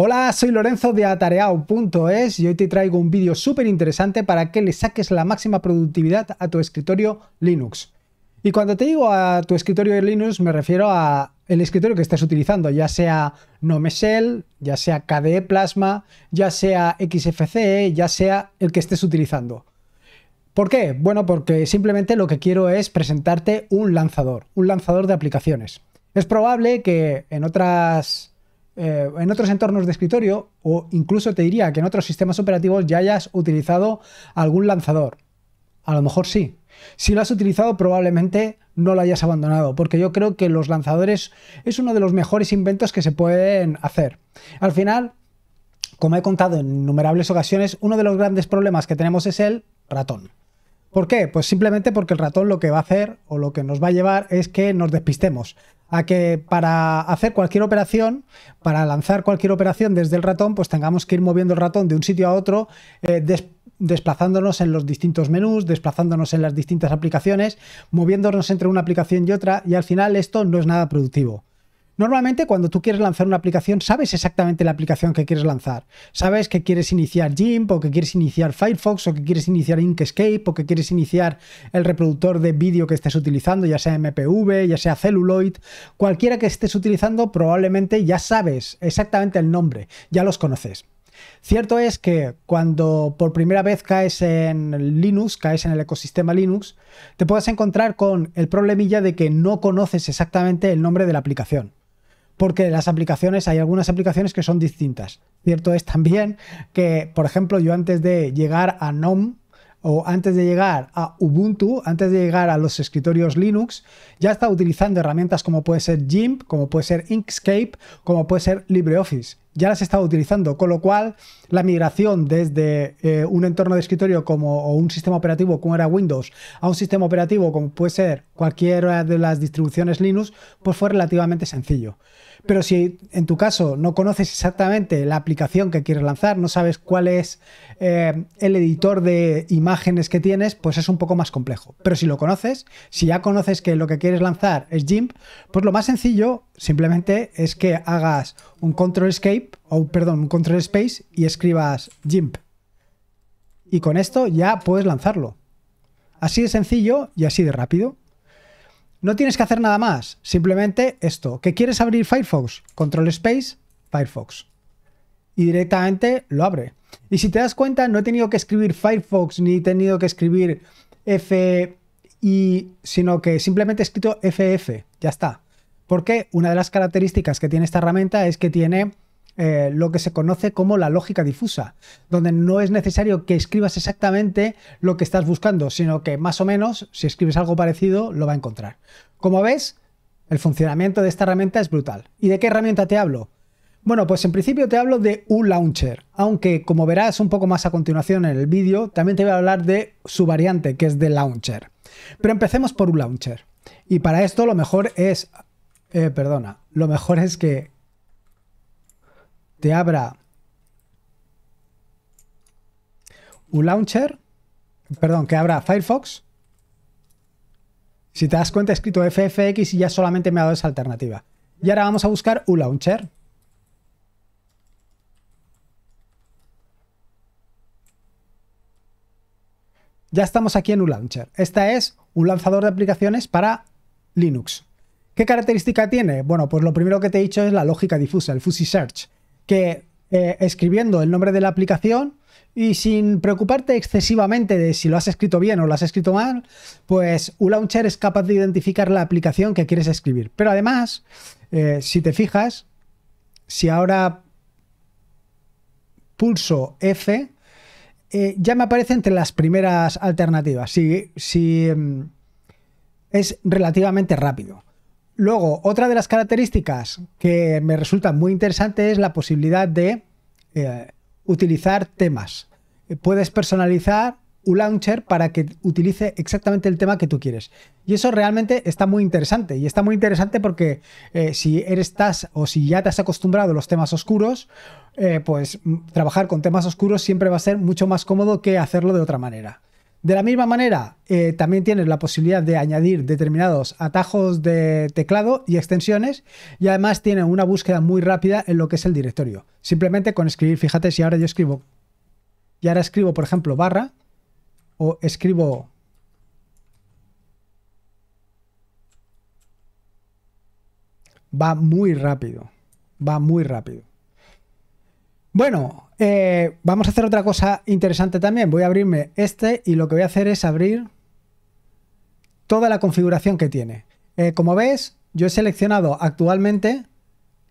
Hola, soy Lorenzo de atareao.es y hoy te traigo un vídeo súper interesante para que le saques la máxima productividad a tu escritorio Linux. Y cuando te digo a tu escritorio de Linux me refiero a el escritorio que estés utilizando, ya sea Nomeshell, ya sea KDE Plasma, ya sea XFCE, ya sea el que estés utilizando. ¿Por qué? Bueno, porque simplemente lo que quiero es presentarte un lanzador, un lanzador de aplicaciones. Es probable que en otras eh, en otros entornos de escritorio o incluso te diría que en otros sistemas operativos ya hayas utilizado algún lanzador. A lo mejor sí. Si lo has utilizado probablemente no lo hayas abandonado, porque yo creo que los lanzadores es uno de los mejores inventos que se pueden hacer. Al final, como he contado en innumerables ocasiones, uno de los grandes problemas que tenemos es el ratón. ¿Por qué? Pues simplemente porque el ratón lo que va a hacer o lo que nos va a llevar es que nos despistemos. A que para hacer cualquier operación, para lanzar cualquier operación desde el ratón, pues tengamos que ir moviendo el ratón de un sitio a otro, eh, desplazándonos en los distintos menús, desplazándonos en las distintas aplicaciones, moviéndonos entre una aplicación y otra, y al final esto no es nada productivo. Normalmente cuando tú quieres lanzar una aplicación, sabes exactamente la aplicación que quieres lanzar. Sabes que quieres iniciar GIMP o que quieres iniciar Firefox o que quieres iniciar Inkscape o que quieres iniciar el reproductor de vídeo que estés utilizando, ya sea MPV, ya sea Celluloid, cualquiera que estés utilizando probablemente ya sabes exactamente el nombre, ya los conoces. Cierto es que cuando por primera vez caes en Linux, caes en el ecosistema Linux, te puedes encontrar con el problemilla de que no conoces exactamente el nombre de la aplicación porque las aplicaciones, hay algunas aplicaciones que son distintas. Cierto es también que, por ejemplo, yo antes de llegar a nom o antes de llegar a Ubuntu, antes de llegar a los escritorios Linux, ya estaba utilizando herramientas como puede ser GIMP, como puede ser Inkscape, como puede ser LibreOffice ya las estaba utilizando, con lo cual la migración desde eh, un entorno de escritorio como un sistema operativo como era Windows a un sistema operativo como puede ser cualquiera de las distribuciones Linux, pues fue relativamente sencillo. Pero si en tu caso no conoces exactamente la aplicación que quieres lanzar, no sabes cuál es eh, el editor de imágenes que tienes, pues es un poco más complejo. Pero si lo conoces, si ya conoces que lo que quieres lanzar es GIMP, pues lo más sencillo Simplemente es que hagas un control escape, o perdón, un control space y escribas GIMP. Y con esto ya puedes lanzarlo. Así de sencillo y así de rápido. No tienes que hacer nada más, simplemente esto. ¿Qué quieres abrir Firefox? Control Space, Firefox. Y directamente lo abre. Y si te das cuenta, no he tenido que escribir Firefox ni he tenido que escribir F y sino que simplemente he escrito FF, ya está. Porque una de las características que tiene esta herramienta es que tiene eh, lo que se conoce como la lógica difusa, donde no es necesario que escribas exactamente lo que estás buscando, sino que más o menos, si escribes algo parecido, lo va a encontrar. Como ves, el funcionamiento de esta herramienta es brutal. ¿Y de qué herramienta te hablo? Bueno, pues en principio te hablo de un launcher, aunque como verás un poco más a continuación en el vídeo, también te voy a hablar de su variante, que es de launcher. Pero empecemos por un launcher. Y para esto lo mejor es eh, perdona, lo mejor es que te abra un launcher, perdón, que abra Firefox. Si te das cuenta, he escrito FFX y ya solamente me ha dado esa alternativa. Y ahora vamos a buscar un launcher. Ya estamos aquí en un launcher. Esta es un lanzador de aplicaciones para Linux. ¿Qué característica tiene? Bueno, pues lo primero que te he dicho es la lógica difusa, el fuzzy search, que eh, escribiendo el nombre de la aplicación y sin preocuparte excesivamente de si lo has escrito bien o lo has escrito mal, pues un launcher es capaz de identificar la aplicación que quieres escribir. Pero además, eh, si te fijas, si ahora pulso F, eh, ya me aparece entre las primeras alternativas. Mm, es relativamente rápido. Luego, otra de las características que me resulta muy interesante es la posibilidad de eh, utilizar temas. Eh, puedes personalizar un launcher para que utilice exactamente el tema que tú quieres. Y eso realmente está muy interesante. Y está muy interesante porque eh, si eres o si ya te has acostumbrado a los temas oscuros, pues trabajar con temas oscuros siempre va a ser mucho más cómodo que hacerlo de otra manera. De la misma manera, eh, también tienes la posibilidad de añadir determinados atajos de teclado y extensiones y además tiene una búsqueda muy rápida en lo que es el directorio. Simplemente con escribir, fíjate si ahora yo escribo, y ahora escribo por ejemplo barra o escribo va muy rápido, va muy rápido. Bueno, eh, vamos a hacer otra cosa interesante también. Voy a abrirme este y lo que voy a hacer es abrir toda la configuración que tiene. Eh, como ves, yo he seleccionado actualmente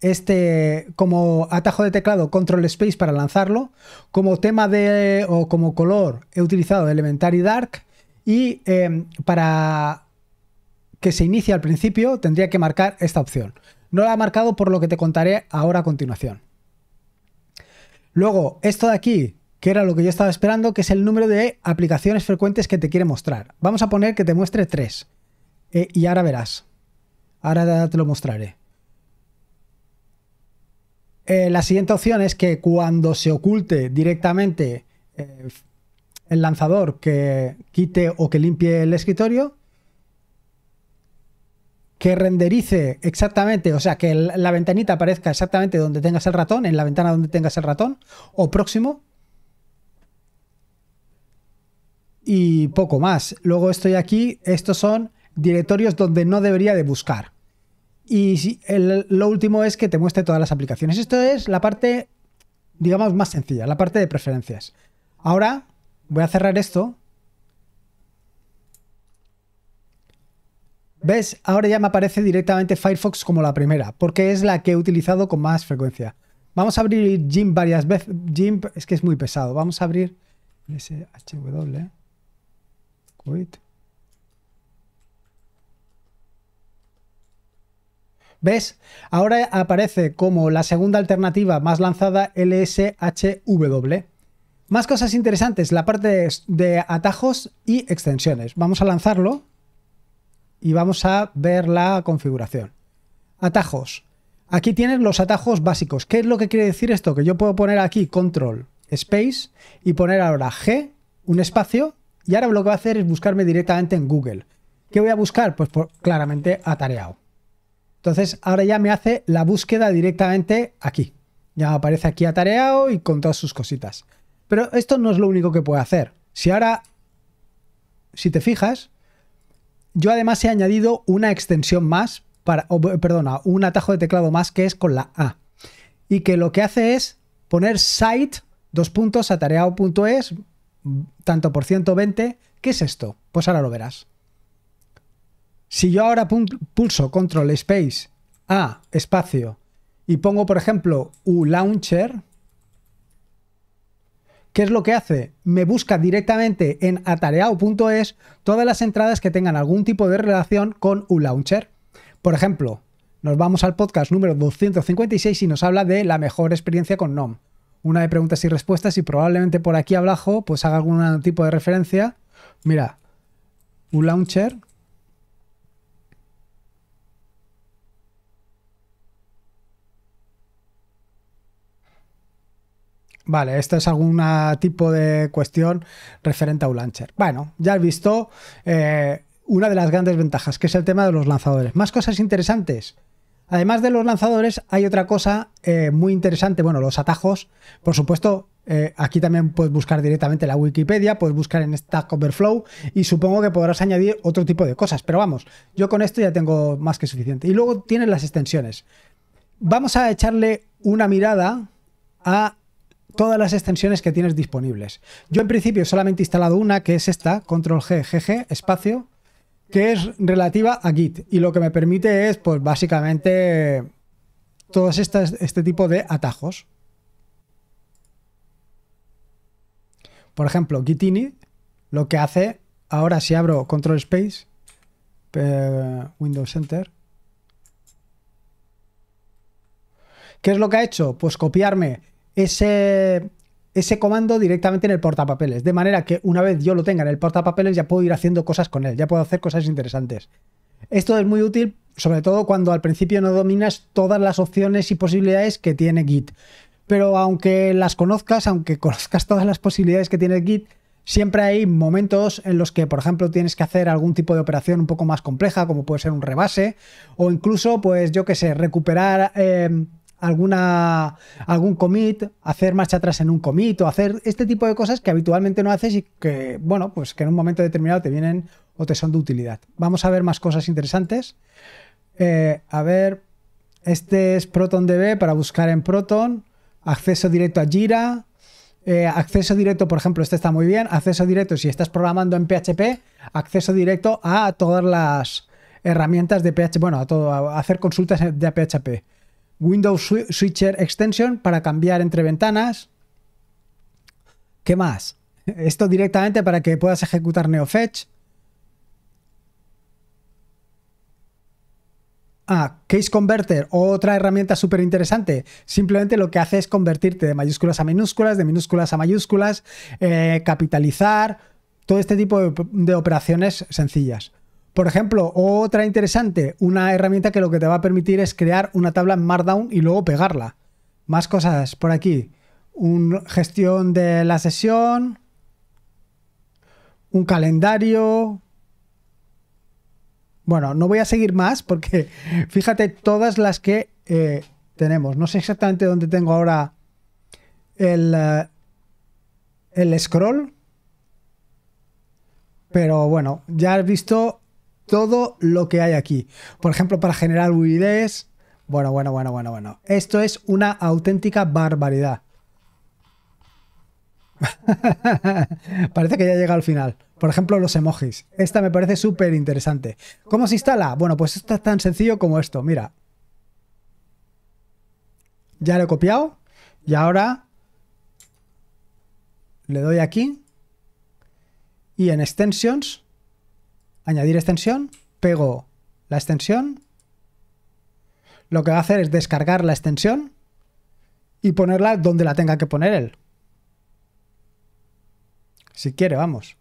este como atajo de teclado control space para lanzarlo. Como tema de o como color he utilizado Elementary Dark y em, para que se inicie al principio tendría que marcar esta opción. No la ha marcado por lo que te contaré ahora a continuación. Luego, esto de aquí, que era lo que yo estaba esperando, que es el número de aplicaciones frecuentes que te quiere mostrar. Vamos a poner que te muestre tres. Eh, y ahora verás. Ahora te lo mostraré. Eh, la siguiente opción es que cuando se oculte directamente eh, el lanzador que quite o que limpie el escritorio, que renderice exactamente, o sea, que la ventanita aparezca exactamente donde tengas el ratón, en la ventana donde tengas el ratón, o próximo. Y poco más. Luego estoy aquí, estos son directorios donde no debería de buscar. Y lo último es que te muestre todas las aplicaciones. Esto es la parte, digamos, más sencilla, la parte de preferencias. Ahora voy a cerrar esto ¿Ves? Ahora ya me aparece directamente Firefox como la primera, porque es la que he utilizado con más frecuencia. Vamos a abrir GIMP varias veces. GIMP es que es muy pesado. Vamos a abrir LSHW ¿Ves? Ahora aparece como la segunda alternativa más lanzada LSHW. Más cosas interesantes, la parte de atajos y extensiones. Vamos a lanzarlo y vamos a ver la configuración. Atajos. Aquí tienes los atajos básicos. ¿Qué es lo que quiere decir esto? Que yo puedo poner aquí control space y poner ahora G, un espacio, y ahora lo que va a hacer es buscarme directamente en Google. ¿Qué voy a buscar? Pues claramente atareado. Entonces ahora ya me hace la búsqueda directamente aquí. Ya aparece aquí atareado y con todas sus cositas. Pero esto no es lo único que puede hacer. Si ahora, si te fijas, yo además he añadido una extensión más, para, eh, perdona, un atajo de teclado más que es con la A. Y que lo que hace es poner site, dos puntos, tanto por 120. ¿Qué es esto? Pues ahora lo verás. Si yo ahora pulso control space A espacio y pongo, por ejemplo, u launcher, ¿Qué es lo que hace? Me busca directamente en Atareao.es todas las entradas que tengan algún tipo de relación con un Por ejemplo, nos vamos al podcast número 256 y nos habla de la mejor experiencia con NOM. Una de preguntas y respuestas y probablemente por aquí abajo pues haga algún tipo de referencia. Mira, un Vale, esto es algún tipo de cuestión referente a un launcher. Bueno, ya has visto eh, una de las grandes ventajas, que es el tema de los lanzadores. Más cosas interesantes. Además de los lanzadores, hay otra cosa eh, muy interesante. Bueno, los atajos, por supuesto, eh, aquí también puedes buscar directamente la Wikipedia, puedes buscar en Stack Overflow y supongo que podrás añadir otro tipo de cosas. Pero vamos, yo con esto ya tengo más que suficiente. Y luego tienes las extensiones. Vamos a echarle una mirada a todas las extensiones que tienes disponibles. Yo en principio solamente he instalado una, que es esta, control G, GG, espacio, que es relativa a Git. Y lo que me permite es, pues básicamente, todos este tipo de atajos. Por ejemplo, Gitini lo que hace, ahora si abro control space, Windows Center, ¿qué es lo que ha hecho? Pues copiarme ese, ese comando directamente en el portapapeles. De manera que una vez yo lo tenga en el portapapeles ya puedo ir haciendo cosas con él, ya puedo hacer cosas interesantes. Esto es muy útil, sobre todo cuando al principio no dominas todas las opciones y posibilidades que tiene Git. Pero aunque las conozcas, aunque conozcas todas las posibilidades que tiene Git, siempre hay momentos en los que, por ejemplo, tienes que hacer algún tipo de operación un poco más compleja, como puede ser un rebase, o incluso, pues yo qué sé, recuperar... Eh, alguna, algún commit, hacer marcha atrás en un commit o hacer este tipo de cosas que habitualmente no haces y que, bueno, pues que en un momento determinado te vienen o te son de utilidad. Vamos a ver más cosas interesantes. Eh, a ver, este es ProtonDB para buscar en Proton, acceso directo a Jira, eh, acceso directo, por ejemplo, este está muy bien, acceso directo si estás programando en PHP, acceso directo a todas las herramientas de PHP, bueno, a todo, hacer consultas de PHP. Windows Switcher Extension para cambiar entre ventanas. ¿Qué más? Esto directamente para que puedas ejecutar NeoFetch. Ah, Case Converter, otra herramienta súper interesante. Simplemente lo que hace es convertirte de mayúsculas a minúsculas, de minúsculas a mayúsculas, eh, capitalizar, todo este tipo de operaciones sencillas. Por ejemplo, otra interesante, una herramienta que lo que te va a permitir es crear una tabla en Markdown y luego pegarla. Más cosas por aquí. Una gestión de la sesión, un calendario. Bueno, no voy a seguir más porque fíjate todas las que eh, tenemos. No sé exactamente dónde tengo ahora el, eh, el scroll. Pero bueno, ya has visto todo lo que hay aquí. Por ejemplo, para generar UIDs. Bueno, bueno, bueno, bueno, bueno. Esto es una auténtica barbaridad. parece que ya llega al final. Por ejemplo, los emojis. Esta me parece súper interesante. ¿Cómo se instala? Bueno, pues esto es tan sencillo como esto. Mira. Ya lo he copiado. Y ahora le doy aquí. Y en Extensions añadir extensión, pego la extensión. Lo que va a hacer es descargar la extensión y ponerla donde la tenga que poner él. Si quiere, vamos.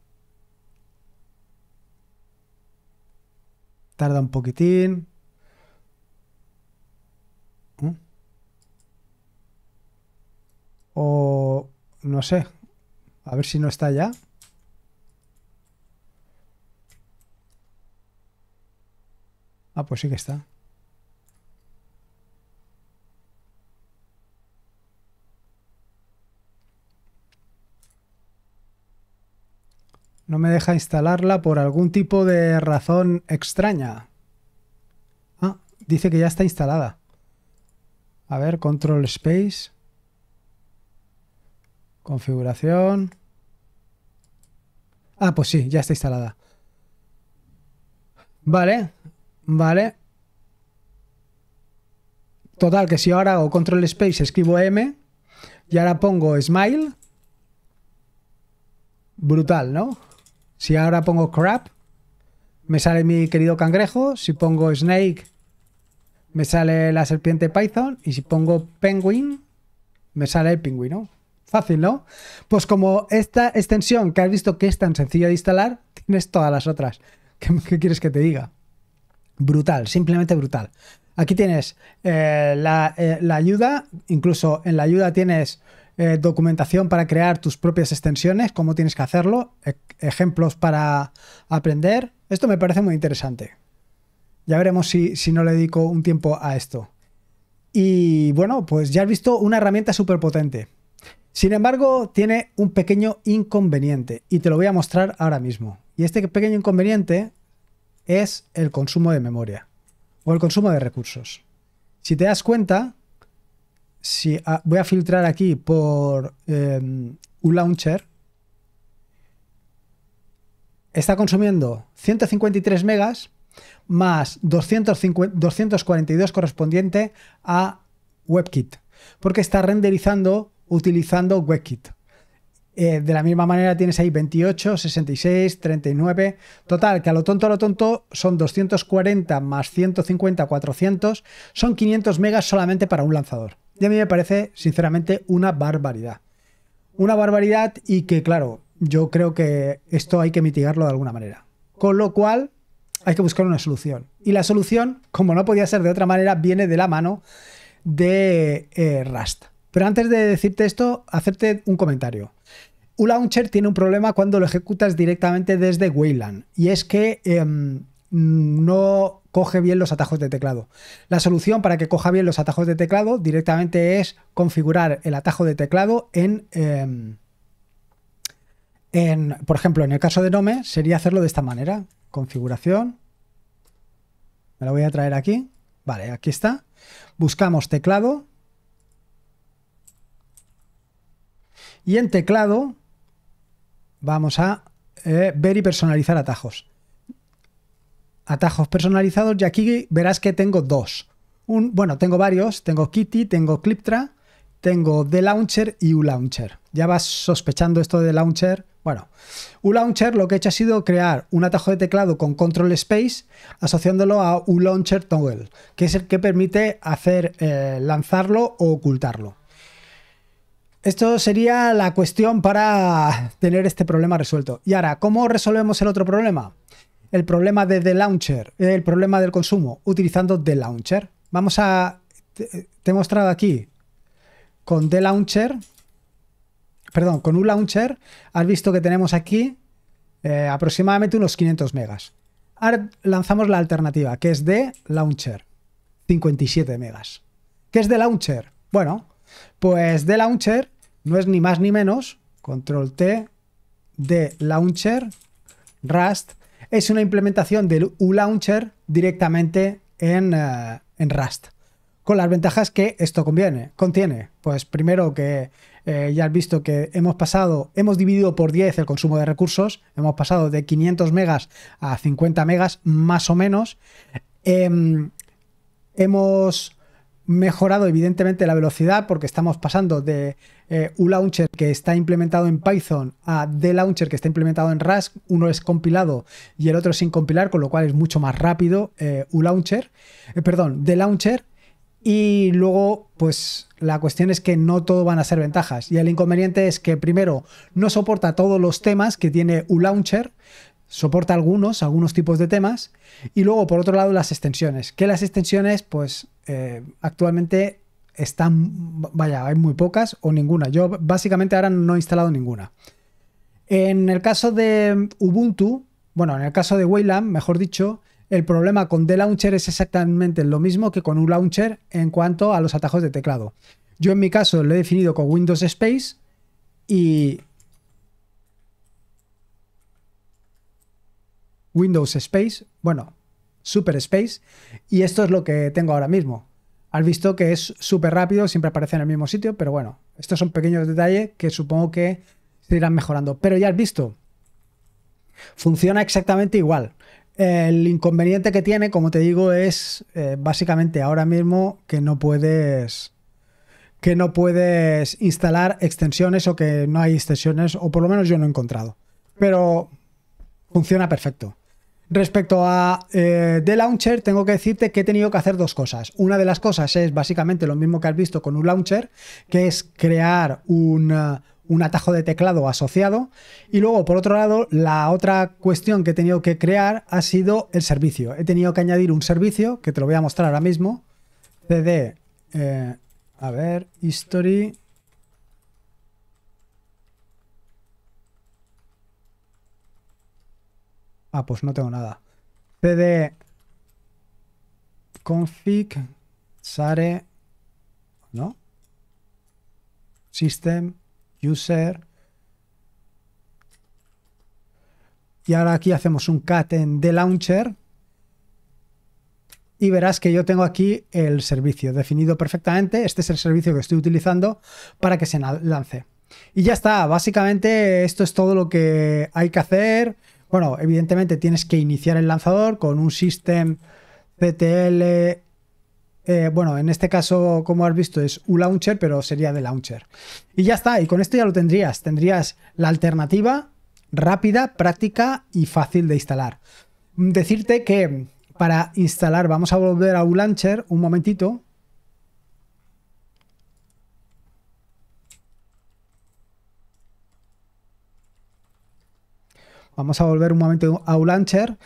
Tarda un poquitín. ¿Mm? O no sé. A ver si no está ya. pues sí que está. No me deja instalarla por algún tipo de razón extraña. Ah, dice que ya está instalada. A ver, control space. Configuración. Ah, pues sí, ya está instalada. Vale, ¿vale? Total, que si ahora hago control space, escribo M, y ahora pongo smile, brutal, ¿no? Si ahora pongo crap me sale mi querido cangrejo, si pongo snake, me sale la serpiente python, y si pongo penguin, me sale el pingüino. Fácil, ¿no? Pues como esta extensión que has visto que es tan sencilla de instalar, tienes todas las otras. qué quieres que te diga? Brutal, simplemente brutal. Aquí tienes eh, eh, la, ayuda, incluso en la ayuda tienes eh, documentación para crear tus propias extensiones, cómo tienes que hacerlo, e, ejemplos para aprender. Esto me parece muy interesante. Ya veremos si, si no le dedico un tiempo a esto. Y bueno, pues ya has visto una herramienta súper potente. Sin embargo, tiene un pequeño inconveniente y te lo voy a mostrar ahora mismo. Y este pequeño inconveniente es el consumo de memoria o el consumo de recursos. Si te das cuenta, si voy a filtrar aquí por em, un launcher, está consumiendo 153 megas más 242 correspondiente a WebKit, porque está renderizando utilizando WebKit. Eh, de la misma manera tienes ahí 28, 66, 39. Total, que a lo tonto, a lo tonto son 240 más 150, 400. Son 500 megas solamente para un lanzador. Y a mí me parece, sinceramente, una barbaridad. Una barbaridad y que, claro, yo creo que esto hay que mitigarlo de alguna manera. Con lo cual, hay que buscar una solución. Y la solución, como no podía ser de otra manera, viene de la mano de eh, Rust. Pero antes de decirte esto, hacerte un comentario. Un launcher tiene un problema cuando lo ejecutas directamente desde Wayland y es que em, no coge bien los atajos de teclado. La solución para que coja bien los atajos de teclado directamente es configurar el atajo de teclado en, em, en por ejemplo, en el caso de Nome sería hacerlo de esta manera. Configuración. Me lo voy a traer aquí. Vale, aquí está. Buscamos teclado Y en teclado vamos a eh, ver y personalizar atajos. Atajos personalizados y aquí verás que tengo dos. bueno, tengo varios. Tengo Kitty, tengo Cliptra, tengo The Launcher y ULauncher. Ya vas sospechando esto de Launcher. Bueno, ULauncher lo que he hecho ha sido crear un atajo de teclado con Control Space asociándolo a ULauncher Toggle, que es el que permite hacer eh, lanzarlo o ocultarlo. Esto sería la cuestión para tener este problema resuelto. Y ahora, ¿cómo resolvemos el otro problema? El problema de The Launcher, el problema del consumo, utilizando The Launcher. Vamos a... Te, he mostrado aquí con The Launcher, perdón, con un launcher, has visto que tenemos aquí eh, aproximadamente unos 500 megas. Ahora lanzamos la alternativa, que es The launcher, 57 megas. ¿Qué es The launcher? Bueno, pues The launcher no es ni más ni menos, control T, de Launcher Rust. Es una implementación del U-Launcher directamente en, eh, en, Rust. Con las ventajas que esto conviene, contiene. Pues primero que eh, ya has visto que hemos pasado, hemos dividido por 10 el consumo de recursos, hemos pasado de 500 megas a 50 megas más o menos. Em, hemos mejorado evidentemente la velocidad porque estamos pasando de eh, un launcher que está implementado en Python a de launcher que está implementado en Rust. Uno es compilado y el otro sin compilar, con lo cual es mucho más rápido eh, un eh, perdón, de launcher. Y luego, pues la cuestión es que no todo van a ser ventajas. Y el inconveniente es que primero no soporta todos los temas que tiene un launcher soporta algunos, algunos tipos de temas. Y luego, por otro lado, las extensiones. Que las extensiones, pues eh, actualmente están, vaya, hay muy pocas o ninguna. Yo básicamente ahora no he instalado ninguna. En el caso de Ubuntu, bueno, en el caso de Wayland, mejor dicho, el problema con The Launcher es exactamente lo mismo que con un launcher en cuanto a los atajos de teclado. Yo en mi caso lo he definido con Windows Space y Windows Space, bueno, Super Space, y esto es lo que tengo ahora mismo. Has visto que es súper rápido, siempre aparece en el mismo sitio, pero bueno, estos son pequeños detalles que supongo que se irán mejorando. Pero ya has visto, funciona exactamente igual. El inconveniente que tiene, como te digo, es eh, básicamente ahora mismo que no puedes que no puedes instalar extensiones o que no hay extensiones, o por lo menos yo no he encontrado. Pero funciona perfecto. Respecto a eh, The Launcher, tengo que decirte que he tenido que hacer dos cosas. Una de las cosas es básicamente lo mismo que has visto con un launcher, que es crear uh, un, atajo de teclado asociado. Y luego, por otro lado, la otra cuestión que he tenido que crear ha sido el servicio. He tenido que añadir un servicio, que te lo voy a mostrar ahora mismo, cd, eh, a ver, history, Ah, pues no tengo nada. CD config sare ¿no? System user y ahora aquí hacemos un en de launcher y verás que yo tengo aquí el servicio definido perfectamente. Este es el servicio que estoy utilizando para que se lance. Y ya está, básicamente esto es todo lo que hay que hacer. Bueno, evidentemente tienes que iniciar el lanzador con un system CTL. Eh, bueno, en este caso, como has visto, es un launcher, pero sería de launcher. Y ya está, y con esto ya lo tendrías. Tendrías la alternativa rápida, práctica y fácil de instalar. Decirte que para instalar, vamos a volver a un launcher un momentito, Vamos a volver un momento a ULauncher.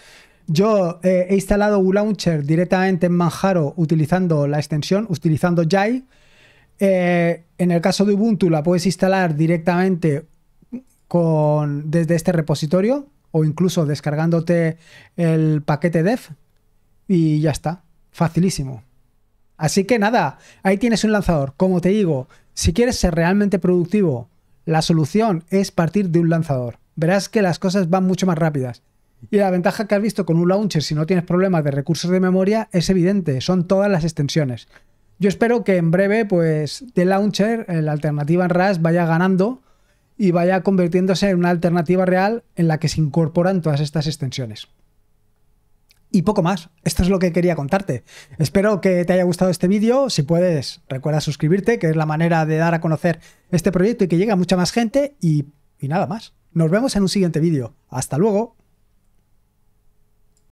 Yo eh, he instalado ULauncher directamente en Manjaro utilizando la extensión, utilizando Jai. Eh, en el caso de Ubuntu la puedes instalar directamente con, desde este repositorio o incluso descargándote el paquete dev y ya está, facilísimo. Así que nada, ahí tienes un lanzador. Como te digo, si quieres ser realmente productivo, la solución es partir de un lanzador verás que las cosas van mucho más rápidas. Y la ventaja que has visto con un launcher si no tienes problemas de recursos de memoria es evidente, son todas las extensiones. Yo espero que en breve, pues, de launcher, eh, la alternativa en RAS vaya ganando y vaya convirtiéndose en una alternativa real en la que se incorporan todas estas extensiones. Y poco más, esto es lo que quería contarte. Espero que te haya gustado este vídeo, si puedes, recuerda suscribirte, que es la manera de dar a conocer este proyecto y que llegue a mucha más gente y nada más. Nos vemos en un siguiente vídeo. Hasta luego.